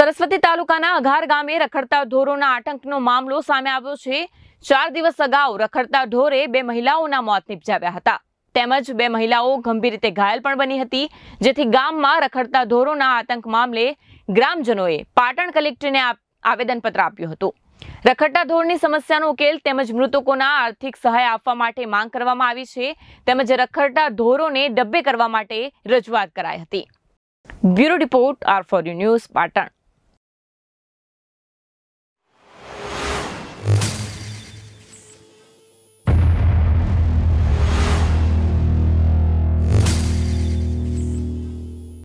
સરસ્વતી તાલુકાના અઘાર ગામે રખડતા ઢોરોના આતંકનો મામલો સામે આવ્યો છે ચાર દિવસ અગાઉ રખડતા ઢોરે બે મહિલાઓના મોત નિપજાવ્યા હતા તેમજ બે મહિલાઓ ગંભીર રીતે ઘાયલ પણ બની હતી જેથી ગામમાં રખડતા ઢોરોના આતંક મામલે ગ્રામજનોએ પાટણ કલેક્ટરને આવેદનપત્ર આપ્યું હતું રખડતા ઢોરની સમસ્યાનો ઉકેલ તેમજ મૃતકોના આર્થિક સહાય આપવા માટે માંગ કરવામાં આવી છે તેમજ રખડતા ઢોરોને ડબ્બે કરવા માટે રજૂઆત કરાઈ હતી bureau report R four U news Patan